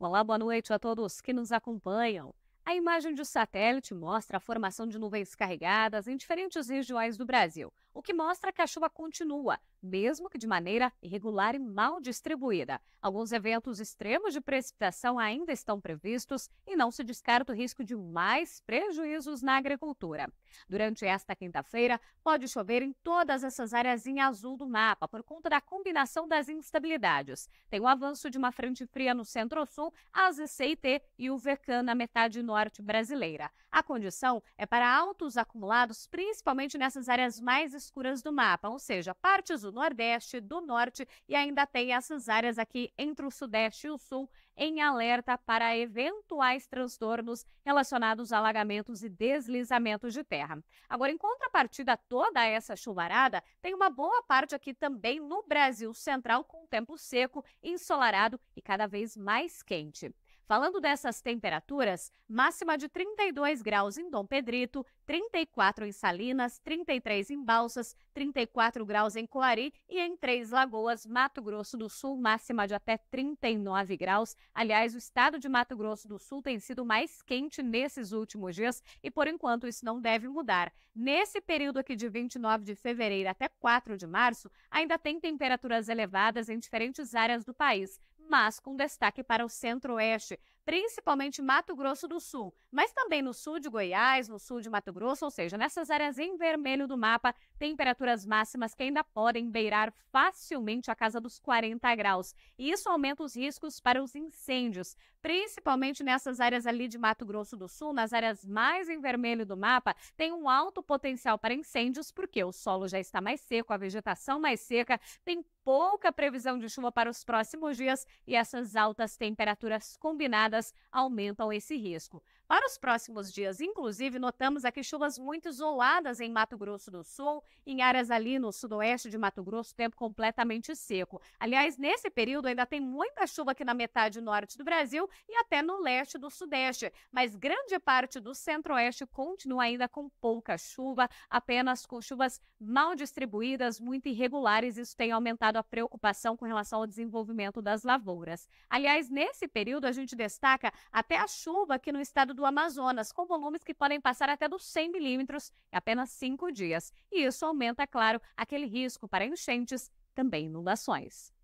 Olá, boa noite a todos que nos acompanham. A imagem de satélite mostra a formação de nuvens carregadas em diferentes regiões do Brasil, o que mostra que a chuva continua, mesmo que de maneira irregular e mal distribuída. Alguns eventos extremos de precipitação ainda estão previstos e não se descarta o risco de mais prejuízos na agricultura. Durante esta quinta-feira, pode chover em todas essas áreas em azul do mapa por conta da combinação das instabilidades. Tem o avanço de uma frente fria no centro-sul, as ECT e o VECAN na metade norte brasileira. A condição é para altos acumulados, principalmente nessas áreas mais escuras do mapa, ou seja, partes do Nordeste, do Norte e ainda tem essas áreas aqui entre o Sudeste e o Sul em alerta para eventuais transtornos relacionados a alagamentos e deslizamentos de terra. Agora, em contrapartida a toda essa chuvarada, tem uma boa parte aqui também no Brasil Central com tempo seco, ensolarado e cada vez mais quente. Falando dessas temperaturas, máxima de 32 graus em Dom Pedrito, 34 em Salinas, 33 em Balsas, 34 graus em Coari e em Três Lagoas, Mato Grosso do Sul, máxima de até 39 graus. Aliás, o estado de Mato Grosso do Sul tem sido mais quente nesses últimos dias e, por enquanto, isso não deve mudar. Nesse período aqui de 29 de fevereiro até 4 de março, ainda tem temperaturas elevadas em diferentes áreas do país mas com destaque para o centro-oeste principalmente Mato Grosso do Sul, mas também no sul de Goiás, no sul de Mato Grosso, ou seja, nessas áreas em vermelho do mapa, temperaturas máximas que ainda podem beirar facilmente a casa dos 40 graus. E isso aumenta os riscos para os incêndios, principalmente nessas áreas ali de Mato Grosso do Sul, nas áreas mais em vermelho do mapa, tem um alto potencial para incêndios, porque o solo já está mais seco, a vegetação mais seca, tem pouca previsão de chuva para os próximos dias e essas altas temperaturas combinadas aumentam esse risco. Para os próximos dias, inclusive, notamos aqui chuvas muito isoladas em Mato Grosso do Sul, em áreas ali no sudoeste de Mato Grosso, tempo completamente seco. Aliás, nesse período ainda tem muita chuva aqui na metade norte do Brasil e até no leste do sudeste, mas grande parte do centro-oeste continua ainda com pouca chuva, apenas com chuvas mal distribuídas, muito irregulares. Isso tem aumentado a preocupação com relação ao desenvolvimento das lavouras. Aliás, nesse período a gente destaca até a chuva aqui no estado do Amazonas, com volumes que podem passar até dos 100 milímetros em apenas cinco dias. E isso aumenta, é claro, aquele risco para enchentes, também inundações.